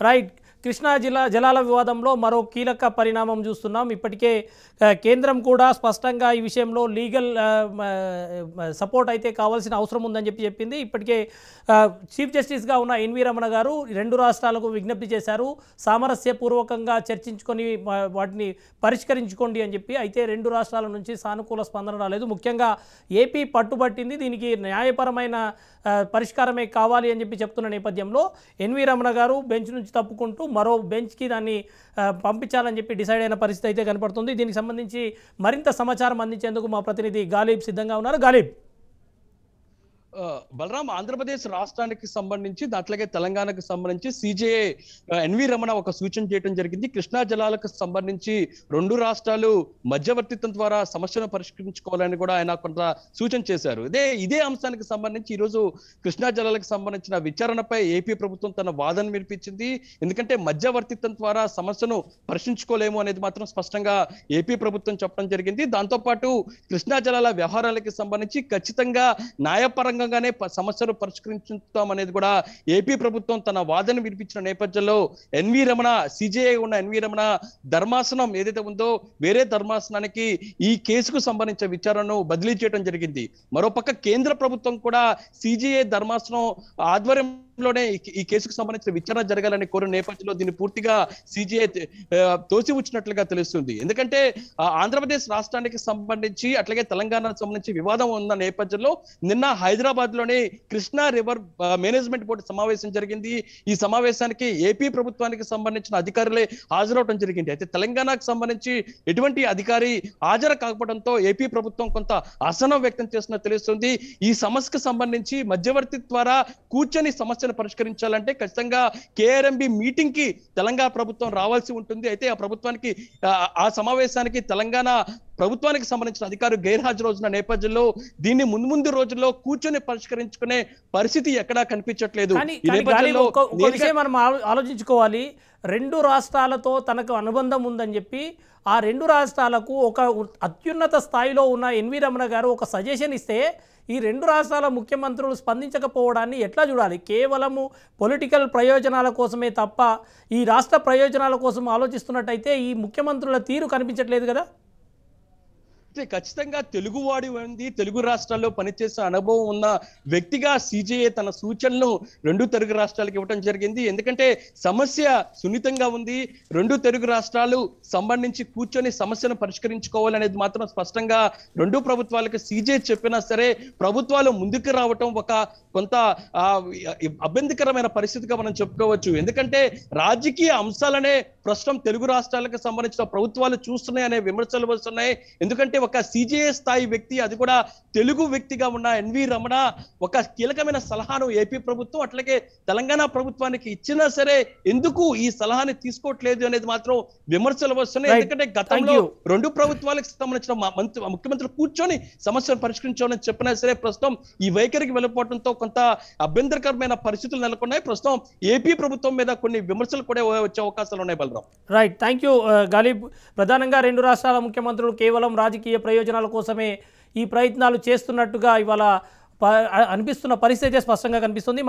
right Krishna జిల్లా జలాల వివాదంలో మరో కీలక పరిణామం చూస్తున్నాం ఇప్పటికే కేంద్రం కూడా స్పష్టంగా ఈ విషయంలో లీగల్ సపోర్ట్ అయితే కావాల్సిన అవసరం ఉందని చెప్పి చెప్పింది ఇప్పటికే చీఫ్ జస్టిస్గా ఉన్న ఎన్వి రమణ గారు రెండు రాష్ట్రాలకు విజ్ఞప్తి చేశారు సామరస్యపూర్వకంగా చర్చించుకొని వాటిని పరిష్కరించుకోండి అని చెప్పి అయితే రెండు రాష్ట్రాల నుంచి సానుకూల స్పందన రాలేదు ముఖ్యంగా ఏపీ పట్టుబట్టింది దీనికి న్యాయపరమైన పరిష్కారమే కావాలి అని చెప్పి చెప్తున్న నేపథ్యంలో ఎన్వి రమణ గారు బెంచ్ నుంచి తప్పుకుంటూ మరో బెంచ్కి దాన్ని పంపించాలని చెప్పి డిసైడ్ అయిన పరిస్థితి అయితే కనపడుతుంది దీనికి సంబంధించి మరింత సమాచారం అందించేందుకు మా ప్రతినిధి గాలిబ్ సిద్ధంగా ఉన్నారు గాలిబ్ బలరాం ఆంధ్రప్రదేశ్ రాష్ట్రానికి సంబంధించి అట్లాగే తెలంగాణకు సంబంధించి సిజేఏ ఎన్వి రమణ ఒక సూచన చేయడం జరిగింది కృష్ణా జలాలకు సంబంధించి రెండు రాష్ట్రాలు మధ్యవర్తిత్వం ద్వారా సమస్యను పరిష్కరించుకోవాలని కూడా ఆయన కొంత సూచన చేశారు ఇదే ఇదే అంశానికి సంబంధించి ఈరోజు కృష్ణా జలాలకు సంబంధించిన విచారణపై ఏపీ ప్రభుత్వం తన వాదన వినిపించింది ఎందుకంటే మధ్యవర్తిత్వం ద్వారా సమస్యను పరిష్కరించుకోలేము అనేది మాత్రం స్పష్టంగా ఏపీ ప్రభుత్వం చెప్పడం జరిగింది దాంతోపాటు కృష్ణా జలాల వ్యవహారాలకి సంబంధించి ఖచ్చితంగా న్యాయపరంగా అంతర్ముఖంగానే సమస్యలు పరిష్కరించుతాం అనేది కూడా ఏపీ ప్రభుత్వం తన వాదన వినిపించిన నేపథ్యంలో ఎన్వి రమణ సిజిఐ ఉన్న ఎన్వి రమణ ధర్మాసనం ఏదైతే ఉందో వేరే ధర్మాసనానికి ఈ కేసుకు సంబంధించిన విచారణను బదిలీ చేయడం జరిగింది మరోపక్క కేంద్ర ప్రభుత్వం కూడా సిజిఐ ధర్మాసనం ఆధ్వర్యం లోనే ఈ కేసుకు సంబంధించిన విచారణ జరగాలని కోరిన నేపథ్యంలో దీన్ని పూర్తిగా సిజిఐ ఉచ్చినట్లుగా తెలుస్తుంది ఎందుకంటే ఆంధ్రప్రదేశ్ రాష్ట్రానికి సంబంధించి అట్లాగే తెలంగాణ సంబంధించి వివాదం ఉన్న నేపథ్యంలో నిన్న హైదరాబాద్ లోని కృష్ణా రివర్ మేనేజ్మెంట్ బోర్డు సమావేశం జరిగింది ఈ సమావేశానికి ఏపీ ప్రభుత్వానికి సంబంధించిన అధికారులే హాజరవడం జరిగింది అయితే తెలంగాణకు సంబంధించి ఎటువంటి అధికారి హాజరు కాకపోవడంతో ఏపీ ప్రభుత్వం కొంత అసనం వ్యక్తం చేస్తున్నట్టు తెలుస్తుంది ఈ సమస్యకు సంబంధించి మధ్యవర్తి ద్వారా కూర్చొని సమస్య సమస్యను పరిష్కరించాలంటే ఖచ్చితంగా కేఆర్ఎంబి మీటింగ్ కి తెలంగాణ ప్రభుత్వం రావాల్సి ఉంటుంది అయితే ఆ ప్రభుత్వానికి ఆ సమావేశానికి తెలంగాణ ప్రభుత్వానికి సంబంధించిన అధికారులు గైర్హాజరు రోజున నేపథ్యంలో దీన్ని ముందు ముందు రోజుల్లో కూర్చొని పరిష్కరించుకునే పరిస్థితి ఎక్కడా కనిపించట్లేదు మనం ఆలోచించుకోవాలి రెండు రాష్ట్రాలతో తనకు అనుబంధం ఉందని చెప్పి ఆ రెండు రాష్ట్రాలకు ఒక అత్యున్నత స్థాయిలో ఉన్న ఎన్వి రమణ గారు ఒక సజెషన్ ఇస్తే ఈ రెండు రాష్ట్రాల ముఖ్యమంత్రులు స్పందించకపోవడాన్ని ఎట్లా చూడాలి కేవలము పొలిటికల్ ప్రయోజనాల కోసమే తప్ప ఈ రాష్ట్ర ప్రయోజనాల కోసం ఆలోచిస్తున్నట్టయితే ఈ ముఖ్యమంత్రుల తీరు కనిపించట్లేదు కదా అంటే ఖచ్చితంగా తెలుగువాడి ఉంది తెలుగు రాష్ట్రాల్లో పనిచేసే అనుభవం ఉన్న వ్యక్తిగా సిజేఏ తన సూచనలు రెండు తెలుగు రాష్ట్రాలకు ఇవ్వడం జరిగింది ఎందుకంటే సమస్య సున్నితంగా ఉంది రెండు తెలుగు రాష్ట్రాలు సంబంధించి కూర్చొని సమస్యను పరిష్కరించుకోవాలనేది మాత్రం స్పష్టంగా రెండు ప్రభుత్వాలకు సిజే చెప్పినా సరే ప్రభుత్వాలు ముందుకు రావటం ఒక కొంత అభ్యంతకరమైన పరిస్థితిగా మనం చెప్పుకోవచ్చు ఎందుకంటే రాజకీయ అంశాలనే ప్రస్తుతం తెలుగు రాష్ట్రాలకు సంబంధించిన ప్రభుత్వాలు చూస్తున్నాయి అనే విమర్శలు వస్తున్నాయి ఎందుకంటే ఒక సిజిఏ స్థాయి వ్యక్తి అది కూడా తెలుగు వ్యక్తిగా ఉన్న ఎన్వి రమణ ఒక కీలకమైన సలహాను ఏపీ ప్రభుత్వం అట్లాగే తెలంగాణ ప్రభుత్వానికి ఇచ్చినా సరే ఎందుకు ఈ సలహాని తీసుకోవట్లేదు అనేది మాత్రం విమర్శలు వస్తున్నాయి ఎందుకంటే గతంలో రెండు ప్రభుత్వాలకు సంబంధించిన మంత్రి ముఖ్యమంత్రులు కూర్చొని సమస్యను పరిష్కరించాలని చెప్పినా సరే ప్రస్తుతం ఈ వైఖరికి వెళ్ళిపోవడంతో కొంత అభ్యంతరకరమైన పరిస్థితులు నెలకొన్నాయి ప్రస్తుతం ఏపీ ప్రభుత్వం మీద కొన్ని విమర్శలు కూడా వచ్చే అవకాశాలు ఉన్నాయి Balaram right thank you Ghalib ప్రధానంగా రెండు రాష్ట్రాల ముఖ్యమంత్రులు కేవలం రాజకీయ రాజకీయ ప్రయోజనాల కోసమే ఈ ప్రయత్నాలు చేస్తున్నట్టుగా ఇవాళ అనిపిస్తున్న పరిస్థితి స్పష్టంగా కనిపిస్తుంది